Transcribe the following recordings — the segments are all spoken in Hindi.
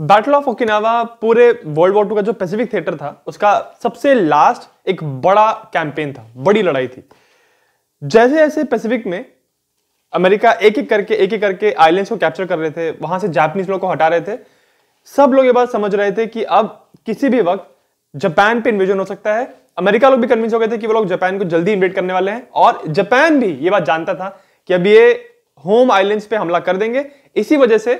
बैटल ऑफ ओकिनावा पूरे वर्ल्ड वॉर टू का जो पैसिफिक थिएटर था उसका सबसे लास्ट एक बड़ा कैंपेन था बड़ी लड़ाई थी जैसे जैसे पैसिफिक में अमेरिका एक एक करके एक एक करके आइलैंड्स को कैप्चर कर रहे थे वहां से जापानीज लोगों को हटा रहे थे सब लोग ये बात समझ रहे थे कि अब किसी भी वक्त जापान पे इन्वेजन हो सकता है अमेरिका लोग भी कन्विंस हो गए थे कि वो लोग जापान को जल्दी इन्वेट करने वाले हैं और जापान भी ये बात जानता था कि अब ये होम आइलैंड्स पे हमला कर देंगे इसी वजह से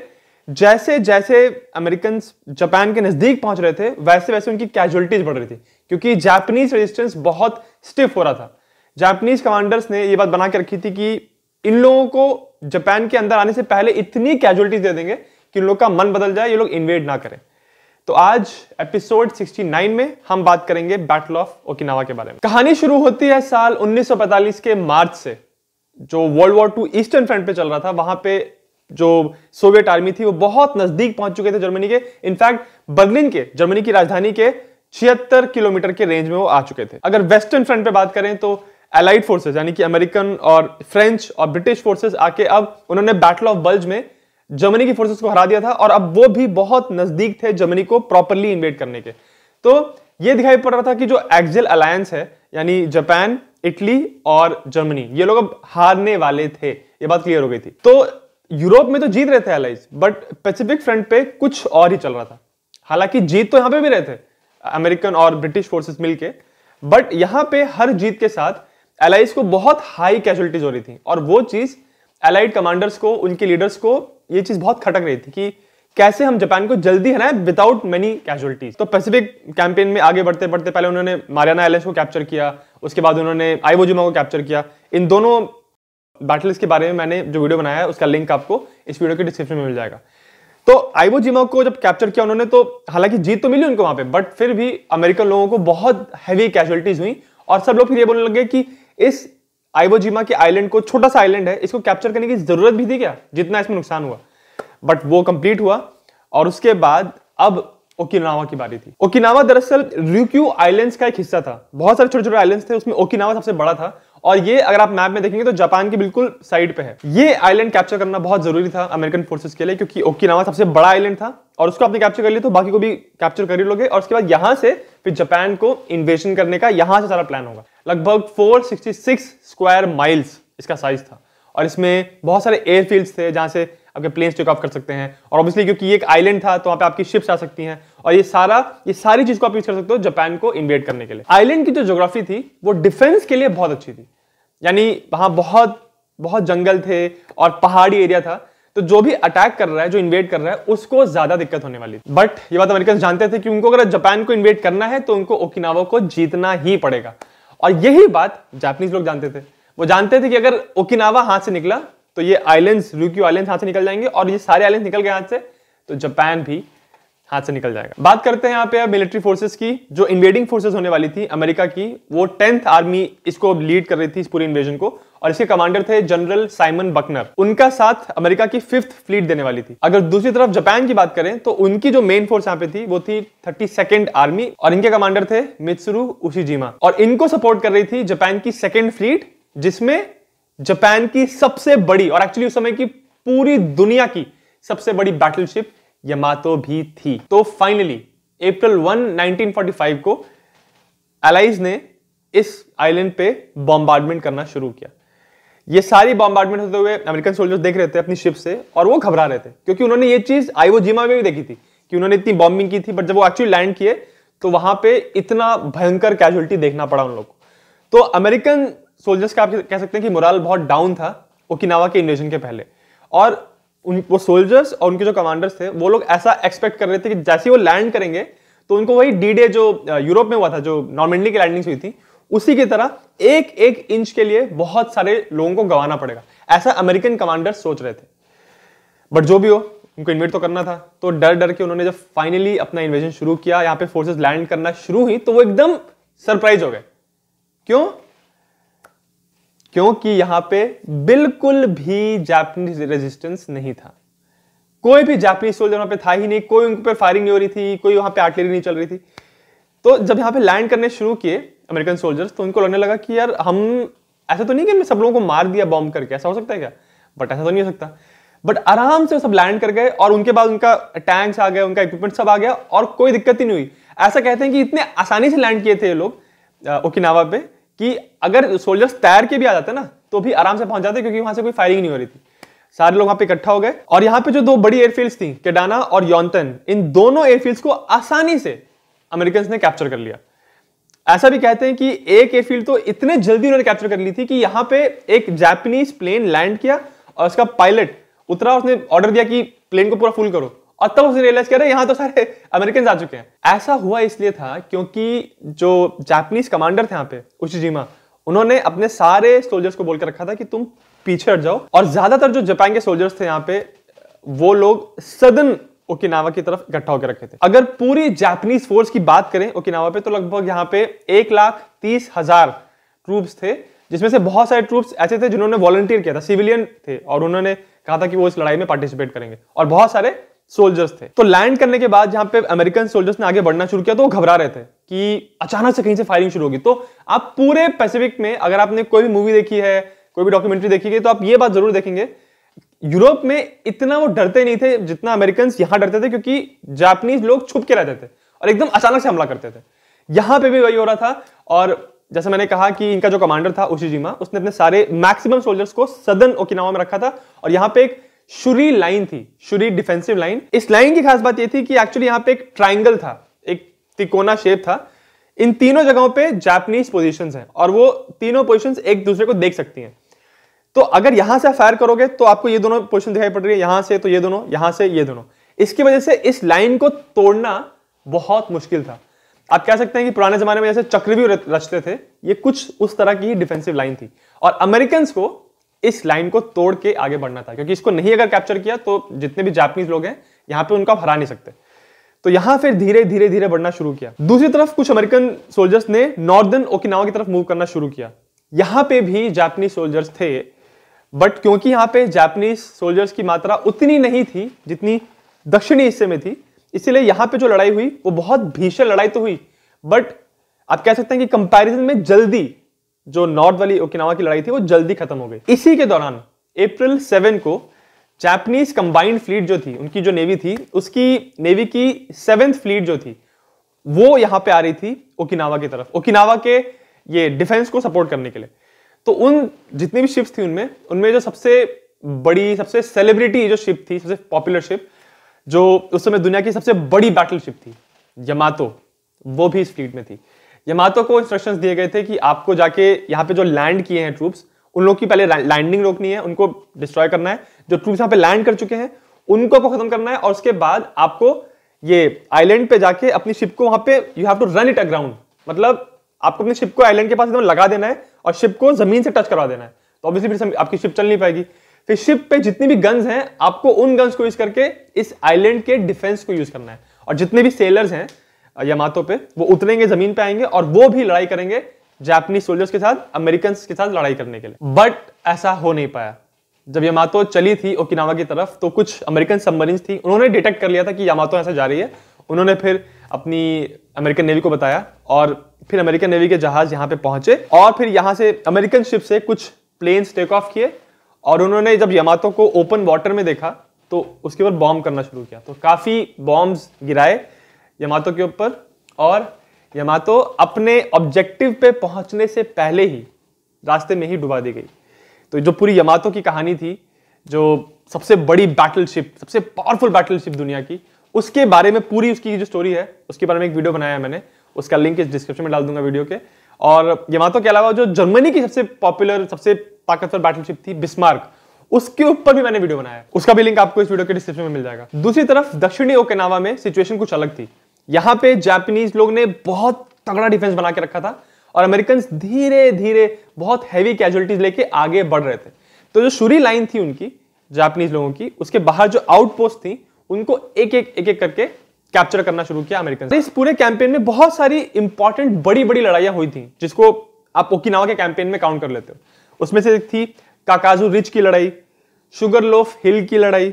जैसे जैसे अमेरिकन जापान के नज़दीक पहुंच रहे थे वैसे वैसे उनकी कैजुअलिटीज बढ़ रही थी क्योंकि जापानीज रेजिस्टेंस बहुत स्टिफ हो रहा था जापानीज कमांडर्स ने यह बात बना के रखी थी कि इन लोगों को जापान के अंदर आने से पहले इतनी कैजुअलिटीज दे देंगे कि उन लोग का मन बदल जाए ये लोग इन्वेड ना करें तो आज एपिसोड 69 में हम बात करेंगे बैटल ऑफ ओकिनावा के बारे में कहानी शुरू होती है साल 1945 के मार्च से जो world war two eastern front पे चल रहा था वहां पे जो सोवियत आर्मी थी वो बहुत नजदीक पहुंच चुके थे जर्मनी के इनफैक्ट बर्लिन के जर्मनी की राजधानी के छिहत्तर किलोमीटर के रेंज में वो आ चुके थे अगर वेस्टर्न फ्रंट पे बात करें तो एलाइड फोर्सेस यानी कि अमेरिकन और फ्रेंच और ब्रिटिश फोर्सेस आके अब उन्होंने बैटल ऑफ बल्ज में जर्मनी की फोर्सेस को हरा दिया था और अब वो भी बहुत नजदीक थे जर्मनी को प्रॉपरली इन्वेट करने के तो ये दिखाई पड़ रहा था कि जो एक्जिल अलायंस है यानी जापान इटली और जर्मनी ये लोग अब हारने वाले थे ये बात क्लियर हो गई थी तो यूरोप में तो जीत रहे थे एलाइज बट पैसिफिक फ्रंट पे कुछ और ही चल रहा था हालांकि जीत तो यहां पे भी रहे थे अमेरिकन और ब्रिटिश फोर्सेस मिलके बट यहां पे हर जीत के साथ एलाइज को बहुत हाई कैजुअलिटीज हो रही थी और वो चीज एलाइड कमांडर्स को उनके लीडर्स को ये चीज बहुत खटक रही थी कि कैसे हम जापान को जल्दी हराए विदाउट मेनी कैजुअलिटीज तो पैसिफिक कैंपेन में आगे बढ़ते बढ़ते पहले उन्होंने मारियाना एलेस को कैप्चर किया उसके बाद उन्होंने आईवोजिमा को कैप्चर किया इन दोनों बैटल के बारे में मैंने जो वीडियो बनाया है उसका लिंक आपको इस वीडियो के डिस्क्रिप्शन में मिल जाएगा तो आइबो जिमा को जब कैप्चर किया उन्होंने तो हालांकि जीत तो मिली उनको वहां पे बट फिर भी अमेरिकन लोगों को बहुत हैवी कैजुअलिटीज हुई और सब लोग फिर ये बोलने लगे कि इस जिमा के आइलैंड को छोटा सा आइलैंड है इसको कैप्चर करने की जरूरत भी थी क्या जितना इसमें नुकसान हुआ बट वो कंप्लीट हुआ और उसके बाद अब ओकिनावा की बारी थी ओकिनावा दरअसल रिक्यू आइलैंड्स का एक हिस्सा था बहुत सारे छोटे छोटे आइलैंड्स थे उसमें ओकिनावा सबसे बड़ा था और ये अगर आप मैप में देखेंगे तो जापान के बिल्कुल साइड पे है ये आइलैंड कैप्चर करना बहुत जरूरी था अमेरिकन फोर्सेस के लिए क्योंकि ओकिनावा सबसे बड़ा आइलैंड था और उसको आपने कैप्चर कर लिया तो बाकी को भी कैप्चर कर ही लोगे और उसके बाद यहां से फिर जापान को इन्वेशन करने का यहां से सारा प्लान होगा लगभग फोर स्क्वायर माइल्स इसका साइज था और इसमें बहुत सारे एयरफील्ड थे जहां से आपके प्लेन्स टेक ऑफ कर सकते हैं और ऑब्वियसली क्योंकि ये एक आइलैंड था तो वहां पे आपकी शिप्स आ सकती हैं और ये सारा ये सारी चीज को आप यूज कर सकते हो जापान को इन्वेट करने के लिए आइलैंड की जो जोग्राफी थी वो डिफेंस के लिए बहुत अच्छी थी यानी वहां बहुत बहुत जंगल थे और पहाड़ी एरिया था तो जो भी अटैक कर रहा है जो इन्वेट कर रहा है उसको ज्यादा दिक्कत होने वाली थी बट ये बात अमेरिकन जानते थे कि उनको अगर जापान को इन्वेट करना है तो उनको ओकिनावा को जीतना ही पड़ेगा और यही बात जापानीज लोग जानते थे वो जानते थे कि अगर ओकिनावा हाथ से निकला तो ये आइलैंड्स रूक्यू आइलैंड हाथ से निकल जाएंगे और ये सारे आइलैंड निकल गए हाथ से तो जापान भी हाथ से निकल जाएगा बात करते हैं यहाँ पे मिलिट्री फोर्सेस की जो इन्वेडिंग फोर्सेस होने वाली थी अमेरिका की वो टेंथ आर्मी इसको लीड कर रही थी इस पूरे इन्वेजन को और इसके कमांडर थे जनरल साइमन बकनर उनका साथ अमेरिका की फिफ्थ फ्लीट देने वाली थी अगर दूसरी तरफ जापान की बात करें तो उनकी जो मेन फोर्स यहाँ पे थी वो थी थर्टी सेकेंड आर्मी और इनके कमांडर थे मित्सुरु उशीजीमा और इनको सपोर्ट कर रही थी जापान की सेकेंड फ्लीट जिसमें जापान की सबसे बड़ी और एक्चुअली उस समय की पूरी दुनिया की सबसे बड़ी बैटलशिप यमातो भी थी तो फाइनली अप्रैल 1, 1945 को एलाइज ने इस आइलैंड पे बॉम्बार्डमेंट करना शुरू किया ये सारी बॉम्बार्डमेंट होते हुए अमेरिकन सोल्जर्स देख रहे थे अपनी शिप से और वो घबरा रहे थे क्योंकि उन्होंने ये चीज जीमा में भी देखी थी कि उन्होंने इतनी बॉम्बिंग की थी बट जब वो एक्चुअली लैंड किए तो वहां पे इतना भयंकर कैजुअलिटी देखना पड़ा उन लोग को तो अमेरिकन सोल्जर्स का आप कह सकते हैं कि मोराल बहुत डाउन था ओकिनावा के इन्वेजन के पहले और उन वो सोल्जर्स और उनके जो कमांडर्स थे वो लोग ऐसा एक्सपेक्ट कर रहे थे कि जैसे वो लैंड करेंगे तो उनको वही डी डे जो यूरोप में हुआ था जो नॉर्मेंडी की लैंडिंग हुई थी उसी की तरह एक एक इंच के लिए बहुत सारे लोगों को गंवाना पड़ेगा ऐसा अमेरिकन कमांडर सोच रहे थे बट जो भी हो उनको इन्वेट तो करना था तो डर डर के उन्होंने जब फाइनली अपना इन्वेजन शुरू किया यहाँ पे फोर्सेस लैंड करना शुरू हुई तो वो एकदम सरप्राइज हो गए क्यों क्योंकि यहां पे बिल्कुल भी जापानी रेजिस्टेंस नहीं था कोई भी जापानी सोल्जर वहां पे था ही नहीं कोई उनके पे फायरिंग नहीं हो रही थी कोई वहां पे आर्टिलरी नहीं चल रही थी तो जब यहां पे लैंड करने शुरू किए अमेरिकन सोल्जर्स तो उनको लगने लगा कि यार हम ऐसा तो नहीं कि सब लोगों को मार दिया बॉम्ब करके ऐसा हो सकता है क्या बट ऐसा तो नहीं हो सकता बट आराम से सब लैंड कर गए और उनके बाद उनका टैंक्स आ गया उनका इक्विपमेंट सब आ गया और कोई दिक्कत ही नहीं हुई ऐसा कहते हैं कि इतने आसानी से लैंड किए थे ये लोग ओकिनावा पे कि अगर सोल्जर्स तैर के भी आ जाते ना तो भी आराम से पहुंच जाते क्योंकि वहां से कोई फायरिंग नहीं हो रही थी सारे लोग वहां पे इकट्ठा हो गए और यहाँ पे जो दो बड़ी एयरफील्ड थी केडाना और यौनतन इन दोनों एयरफील्ड को आसानी से अमेरिकन ने कैप्चर कर लिया ऐसा भी कहते हैं कि एक एयरफील्ड तो इतने जल्दी उन्होंने कैप्चर कर ली थी कि यहां पे एक जापानीज प्लेन लैंड किया और उसका पायलट उतरा उसने ऑर्डर दिया कि प्लेन को पूरा फुल करो और तब उसने रियलाइज किया यहाँ तो सारे अमेरिकन आ चुके हैं ऐसा हुआ इसलिए था क्योंकि जो जापानीज कमांडर थे यहाँ पे उचिजीमा उन्होंने अपने सारे सोल्जर्स को बोलकर रखा था कि तुम पीछे हट जाओ और ज्यादातर जो जापान के सोल्जर्स थे यहाँ पे वो लोग सदन ओकिनावा की तरफ इकट्ठा होकर रखे थे अगर पूरी जापानीज फोर्स की बात करें ओकिनावा पे तो लगभग यहाँ पे एक लाख तीस हजार ट्रूप्स थे जिसमें से बहुत सारे ट्रूप्स ऐसे थे जिन्होंने वॉलंटियर किया था सिविलियन थे और उन्होंने कहा था कि वो इस लड़ाई में पार्टिसिपेट करेंगे और बहुत सारे सोल्जर्स थे तो लैंड करने के बाद जहां पे अमेरिकन सोल्जर्स ने आगे बढ़ना शुरू किया तो वो घबरा रहे थे कि अचानक से कहीं से फायरिंग शुरू होगी तो आप पूरे पैसिफिक में अगर आपने कोई भी मूवी देखी है कोई भी डॉक्यूमेंट्री देखी है तो आप ये बात जरूर देखेंगे यूरोप में इतना वो डरते नहीं थे जितना अमेरिकन यहां डरते थे क्योंकि जापानीज लोग छुप के रहते थे और एकदम अचानक से हमला करते थे यहां पे भी वही हो रहा था और जैसे मैंने कहा कि इनका जो कमांडर था उसी उसने अपने सारे मैक्सिमम सोल्जर्स को सदन ओकिनावा में रखा था और यहां पे एक शुरी लाइन थी शुरी डिफेंसिव लाइन इस लाइन की खास बात यह थी कि एक्चुअली यहां पे एक ट्राइंगल था एक तिकोना शेप था इन तीनों जगहों पे जापानीज पोजीशंस हैं और वो तीनों पोजीशंस एक दूसरे को देख सकती हैं तो अगर यहां से फायर करोगे तो आपको ये दोनों पोजीशन दिखाई पड़ रही है यहां से तो ये दोनों यहां से ये दोनों इसकी वजह से इस लाइन को तोड़ना बहुत मुश्किल था आप कह सकते हैं कि पुराने जमाने में जैसे चक्रव्यूह रचते थे ये कुछ उस तरह की ही डिफेंसिव लाइन थी और अमेरिकन को इस लाइन को तोड़ के आगे बढ़ना था क्योंकि इसको नहीं अगर कैप्चर किया तो जितने भी जापानीज लोग हैं यहां पे उनको हरा नहीं सकते तो यहां फिर धीरे धीरे धीरे बढ़ना शुरू किया दूसरी तरफ कुछ अमेरिकन सोल्जर्स ने नॉर्दर्न ओकिनावा की तरफ मूव करना शुरू किया यहां पे भी जापानीज सोल्जर्स थे बट क्योंकि यहां पे जापानीज सोल्जर्स की मात्रा उतनी नहीं थी जितनी दक्षिणी हिस्से में थी इसीलिए यहां पे जो लड़ाई हुई वो बहुत भीषण लड़ाई तो हुई बट आप कह सकते हैं कि कंपैरिजन में जल्दी जो नॉर्थ वाली ओकिनावा की लड़ाई थी वो जल्दी खत्म हो गई इसी के दौरान अप्रैल सेवन को जापानीज कंबाइंड फ्लीट जो थी उनकी जो नेवी थी उसकी नेवी की सेवेंथ फ्लीट जो थी वो यहां पे आ रही थी ओकिनावा की तरफ ओकिनावा के ये डिफेंस को सपोर्ट करने के लिए तो उन जितनी भी शिप्स थी उनमें उनमें जो सबसे बड़ी सबसे सेलिब्रिटी जो शिप थी सबसे पॉपुलर शिप जो उस समय दुनिया की सबसे बड़ी बैटल शिप थी यमातो वो भी इस फ्लीट में थी यमातो को इंस्ट्रक्शंस दिए गए थे कि आपको जाके यहाँ पे जो लैंड किए हैं ट्रूप्स उन लोग की पहले लैंडिंग रोकनी है उनको डिस्ट्रॉय करना है जो ट्रूप्स यहाँ पे लैंड कर चुके हैं उनको खत्म करना है और उसके बाद आपको ये आइलैंड पे जाके अपनी शिप को वहां पे you have to run it aground मतलब आपको अपनी शिप को आइलैंड के पास एकदम लगा देना है और शिप को जमीन से टच करवा देना है तो ऑब्वियसली फिर आपकी शिप चल नहीं पाएगी फिर शिप पे जितनी भी गन्स हैं आपको उन गन्स को यूज करके इस आइलैंड के डिफेंस को यूज करना है और जितने भी सेलर्स हैं यमातों पे वो उतरेंगे जमीन पे आएंगे और वो भी लड़ाई करेंगे जापानी सोल्जर्स के साथ अमेरिकन के साथ लड़ाई करने के लिए बट ऐसा हो नहीं पाया जब यमातो चली थी ओकिनावा की तरफ तो कुछ अमेरिकन सबमरीन थी उन्होंने डिटेक्ट कर लिया था कि यमातो ऐसा जा रही है उन्होंने फिर अपनी अमेरिकन नेवी को बताया और फिर अमेरिकन नेवी के जहाज यहाँ पे पहुंचे और फिर यहाँ से अमेरिकन शिप से कुछ प्लेन्स टेक ऑफ किए और उन्होंने जब यमातो को ओपन वाटर में देखा तो उसके ऊपर बॉम्ब करना शुरू किया तो काफ़ी बॉम्ब गिराए यमातो के ऊपर और यमातो अपने ऑब्जेक्टिव पे पहुंचने से पहले ही रास्ते में ही डुबा दी गई तो जो पूरी यमातो की कहानी थी जो सबसे बड़ी बैटलशिप सबसे पावरफुल बैटलशिप दुनिया की उसके बारे में पूरी उसकी जो स्टोरी है उसके बारे में एक वीडियो बनाया है मैंने उसका लिंक इस डिस्क्रिप्शन में डाल दूंगा वीडियो के और यमातो के अलावा जो जर्मनी की सबसे पॉपुलर सबसे ताकतवर बैटलशिप थी बिस्मार्क उसके ऊपर भी मैंने वीडियो बनाया उसका भी लिंक आपको इस वीडियो के डिस्क्रिप्शन में मिल जाएगा दूसरी तरफ दक्षिणी ओकेनावा में सिचुएशन कुछ अलग थी यहां पे जापानीज लोग ने बहुत तगड़ा डिफेंस बना के रखा था और अमेरिकन धीरे धीरे बहुत हैवी कैजुअलिटीज लेके आगे बढ़ रहे थे तो जो शुरी लाइन थी उनकी जापानीज लोगों की उसके बाहर जो आउटपोस्ट थी उनको एक एक एक एक करके कैप्चर करना शुरू किया अमेरिकन इस पूरे कैंपेन में बहुत सारी इंपॉर्टेंट बड़ी बड़ी लड़ाइयां हुई थी जिसको आप ओकिनावा के कैंपेन में काउंट कर लेते हो उसमें से एक थी काकाजू रिच की लड़ाई शुगर लोफ हिल की लड़ाई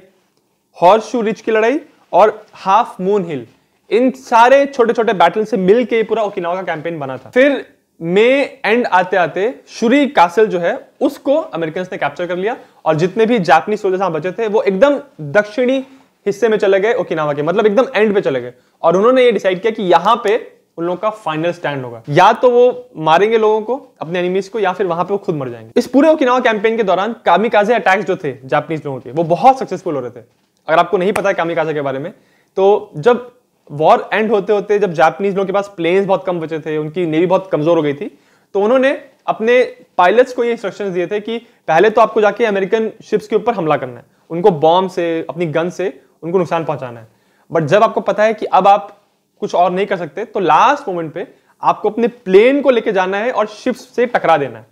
हॉर्स शू रिच की लड़ाई और हाफ मून हिल इन सारे छोटे छोटे बैटल से मिल के पूरा ओकिनावा का कैंपेन बना था फिर में एंड आते आते शुरी कासल जो है उसको अमेरिकन ने कैप्चर कर लिया और जितने भी जापनी सोल्जर्स यहाँ बचे थे वो एकदम दक्षिणी हिस्से में चले गए ओकिनावा के मतलब एकदम एंड पे चले गए और उन्होंने ये डिसाइड किया कि यहां पे उन लोगों का फाइनल स्टैंड होगा या तो वो मारेंगे लोगों को अपने एनिमीज को या फिर वहां पे वो खुद मर जाएंगे इस पूरे ओकिनावा कैंपेन के दौरान कामिकाजे अटैक्स जो थे जापानीज लोगों के वो बहुत सक्सेसफुल हो रहे थे अगर आपको नहीं पता है कामिकाजे के बारे में तो जब वॉर एंड होते होते जब जापानीज लोगों के पास प्लेन्स बहुत कम बचे थे उनकी नेवी बहुत कमजोर हो गई थी तो उन्होंने अपने पायलट्स को ये इंस्ट्रक्शंस दिए थे कि पहले तो आपको जाके अमेरिकन शिप्स के ऊपर हमला करना है उनको बॉम्ब से अपनी गन से उनको नुकसान पहुंचाना है बट जब आपको पता है कि अब आप कुछ और नहीं कर सकते तो लास्ट मोमेंट पे आपको अपने प्लेन को लेके जाना है और शिप्स से टकरा देना है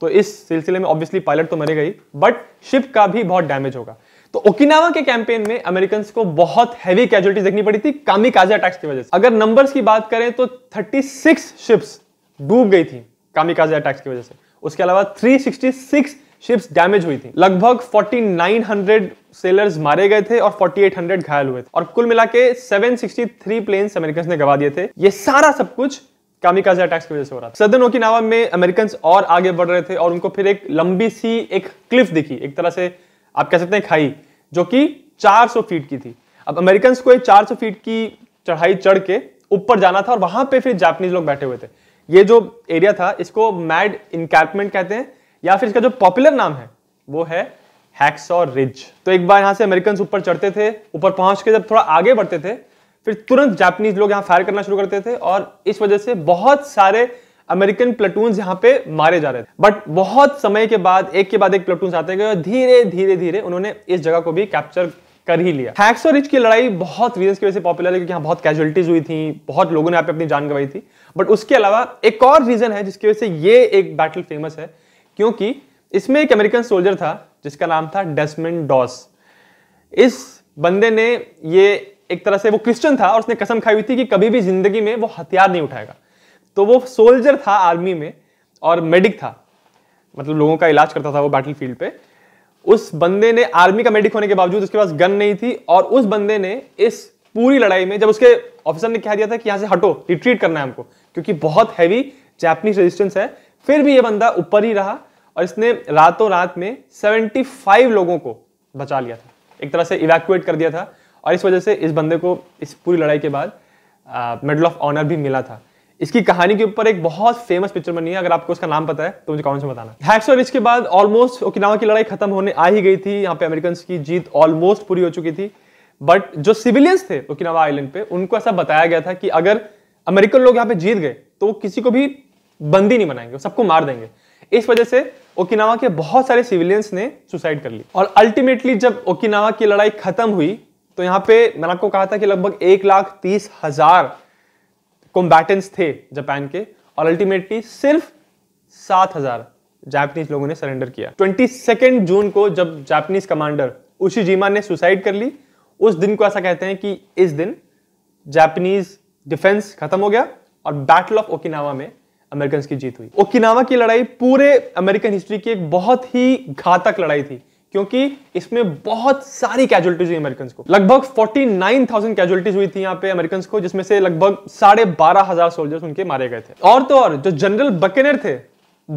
तो इस सिलसिले में ऑब्वियसली पायलट तो मरे गई बट शिप का भी बहुत डैमेज होगा तो ओकिनावा के कैंपेन में अमेरिकन को बहुत हैवी कैजुअलिटी देखनी पड़ी थी कामी काजा अटैक्स की वजह से अगर नंबर्स की बात करें तो 36 शिप्स डूब गई थी कामी काजा अटैक्स की वजह से उसके अलावा 366 शिप्स डैमेज हुई थी लगभग 4900 सेलर्स मारे गए थे और 4800 घायल हुए थे और कुल मिला के सेवन प्लेन्स अमेरिकन ने गवा दिए थे ये सारा सब कुछ कामिकाजा अटैक्स की वजह से हो रहा था सदन ओकिनावा में अमेरिकन और आगे बढ़ रहे थे और उनको फिर एक लंबी सी एक क्लिफ दिखी एक तरह से आप कह सकते हैं खाई जो कि 400 फीट की थी अब अमेरिकन को ये 400 फीट की चढ़ाई चढ़ के ऊपर जाना था और वहां पे फिर जापानीज लोग बैठे हुए थे ये जो एरिया था इसको मैड इनकैपमेंट कहते हैं या फिर इसका जो पॉपुलर नाम है वो है और रिज तो एक बार यहाँ से अमेरिकन ऊपर चढ़ते थे ऊपर पहुंच के जब थोड़ा आगे बढ़ते थे फिर तुरंत जापानीज लोग यहाँ फायर करना शुरू करते थे और इस वजह से बहुत सारे अमेरिकन प्लेटून यहाँ पे मारे जा रहे थे बट बहुत समय के बाद एक के बाद एक प्लेटून आते गए और धीरे धीरे धीरे उन्होंने इस जगह को भी कैप्चर कर ही लिया हैक्स और रिच की लड़ाई बहुत रीजन की वजह से पॉपुलर है क्योंकि यहाँ बहुत कैजुअलिटीज हुई थी बहुत लोगों ने यहाँ पे अपनी जान गवाई थी बट उसके अलावा एक और रीजन है जिसकी वजह से ये एक बैटल फेमस है क्योंकि इसमें एक अमेरिकन सोल्जर था जिसका नाम था डेस्मिन डॉस इस बंदे ने ये एक तरह से वो क्रिश्चियन था और उसने कसम खाई हुई थी कि कभी भी जिंदगी में वो हथियार नहीं उठाएगा तो वो सोल्जर था आर्मी में और मेडिक था मतलब लोगों का इलाज करता था वो बैटल फील्ड पे उस बंदे ने आर्मी का मेडिक होने के बावजूद उसके पास गन नहीं थी और उस बंदे ने इस पूरी लड़ाई में जब उसके ऑफिसर ने कह दिया था कि यहाँ से हटो रिट्रीट करना है हमको क्योंकि बहुत हैवी जैपनीज रेजिस्टेंस है फिर भी ये बंदा ऊपर ही रहा और इसने रातों रात में 75 लोगों को बचा लिया था एक तरह से इवैक्यूएट कर दिया था और इस वजह से इस बंदे को इस पूरी लड़ाई के बाद मेडल ऑफ ऑनर भी मिला था इसकी कहानी के ऊपर एक बहुत फेमस पिक्चर बनी है अगर आपको उसका नाम पता है तो मुझे कमेंट्स में बताना हैक्स और इसके बाद ऑलमोस्ट ओकिनावा की लड़ाई खत्म होने आ ही गई थी यहाँ पे अमेरिकन की जीत ऑलमोस्ट पूरी हो चुकी थी बट जो सिविलियंस थे ओकिनावा आइलैंड पे उनको ऐसा बताया गया था कि अगर अमेरिकन लोग यहाँ पे जीत गए तो किसी को भी बंदी नहीं बनाएंगे सबको मार देंगे इस वजह से ओकिनावा के बहुत सारे सिविलियंस ने सुसाइड कर ली और अल्टीमेटली जब ओकिनावा की लड़ाई खत्म हुई तो यहाँ पे मैंने आपको कहा था कि लगभग एक लाख तीस हजार कॉम्बैटेंट्स थे जापान के और अल्टीमेटली सिर्फ सात हजार जापानीज लोगों ने सरेंडर किया ट्वेंटी सेकेंड जून को जब जापानीज कमांडर उशीजीमा ने सुसाइड कर ली उस दिन को ऐसा कहते हैं कि इस दिन जापानीज डिफेंस खत्म हो गया और बैटल ऑफ ओकिनावा में अमेरिकन की जीत हुई ओकिनावा की लड़ाई पूरे अमेरिकन हिस्ट्री की एक बहुत ही घातक लड़ाई थी क्योंकि इसमें बहुत सारी कैजुअलिटीज हुई अमेरिकन को लगभग 49,000 कैजुअलिटीज हुई थी यहाँ पे अमेरिकन को जिसमें से लगभग साढ़े बारह हजार सोल्जर्स उनके मारे गए थे और तो और जो जनरल बकेनर थे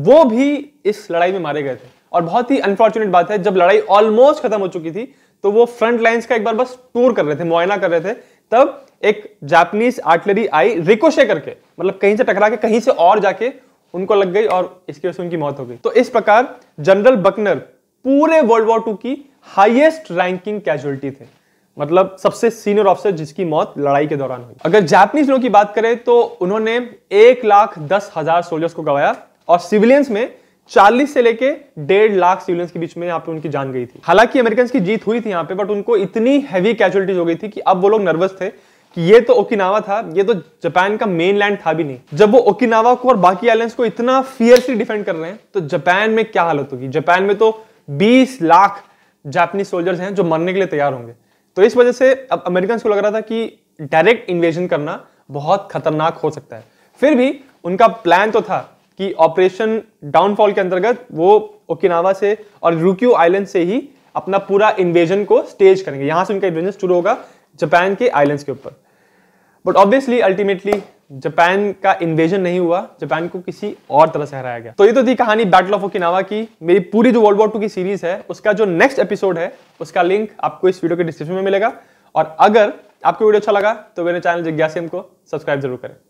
वो भी इस लड़ाई में मारे गए थे और बहुत ही अनफॉर्चुनेट बात है जब लड़ाई ऑलमोस्ट खत्म हो चुकी थी तो वो फ्रंट लाइन का एक बार बस टूर कर रहे थे मुआयना कर रहे थे तब एक जापानीज आर्टिलरी आई रिकोशे करके मतलब कहीं से टकरा के कहीं से और जाके उनको लग गई और इसकी वजह से उनकी मौत हो गई तो इस प्रकार जनरल बकनर पूरे वर्ल्ड वॉर टू की हाईएस्ट रैंकिंग कैजुअलिटी थे मतलब सबसे सीनियर ऑफिसर जिसकी मौत लड़ाई के दौरान हुई अगर जापनीज लोगों की बात करें तो उन्होंने एक लाख दस हजार सोल्जर्स को गवाया और सिविलियंस में 40 से लेके डेढ़ लाख सिविलियंस के बीच में यहाँ पे उनकी जान गई थी हालांकि अमेरिकन की जीत हुई थी यहाँ पे बट उनको इतनी हैवी कैजुअलिटीज हो गई थी कि अब वो लोग नर्वस थे कि ये तो ओकिनावा था ये तो जापान का मेन लैंड था भी नहीं जब वो ओकिनावा को और बाकी आइलैंड को इतना फियरसली डिफेंड कर रहे हैं तो जापान में क्या हालत होगी जापान में तो बीस लाख जापानी सोल्जर्स हैं जो मरने के लिए तैयार होंगे तो इस वजह से अब अमेरिकन को लग रहा था कि डायरेक्ट इन्वेजन करना बहुत खतरनाक हो सकता है फिर भी उनका प्लान तो था कि ऑपरेशन डाउनफॉल के अंतर्गत वो ओकिनावा से और रुक्यू आइलैंड से ही अपना पूरा इन्वेजन को स्टेज करेंगे यहां से उनका इन्वेजन शुरू होगा जापान के आइलैंड्स के ऊपर बट ऑब्वियसली अल्टीमेटली जापान का इन्वेजन नहीं हुआ जापान को किसी और तरह से हराया गया तो ये तो थी कहानी बैटल ऑफ ओकिनावा की मेरी पूरी जो वर्ल्ड वॉर टू की सीरीज है उसका जो नेक्स्ट एपिसोड है उसका लिंक आपको इस वीडियो के डिस्क्रिप्शन में मिलेगा और अगर आपको वीडियो अच्छा लगा तो मेरे चैनल जिज्ञासम को सब्सक्राइब जरूर करें